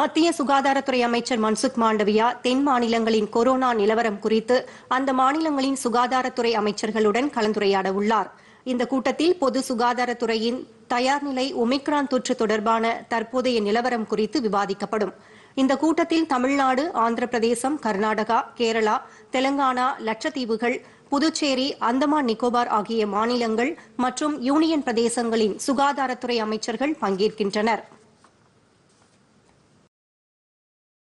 மத்திய சுகாதாரத்துறை அமைச்சர் மன்சுக் மாண்டவியா தென் மாநிலங்களின் கொரோனா நிலவரம் குறித்து அந்த மாநிலங்களின் சுகாதாரத்துறை அமைச்சர்களுடன் கலந்துரையாட உள்ளார் இந்த கூட்டத்தில் பொது சுகாதாரத்துறையின் தயார் நிலை ஒமிக்ரான் தொற்று தொடர்பான தற்போதைய நிலவரம் குறித்து விவாதிக்கப்படும் இந்த கூட்டத்தில் தமிழ்நாடு ஆந்திர பிரதேசம் கர்நாடகா கேரளா தெலங்கானா லட்சத்தீவுகள் புதுச்சேரி அந்தமான் நிக்கோபார் ஆகிய மாநிலங்கள் மற்றும் யூனியன் பிரதேசங்களின் சுகாதாரத்துறை அமைச்சர்கள் பங்கேற்கின்றனா்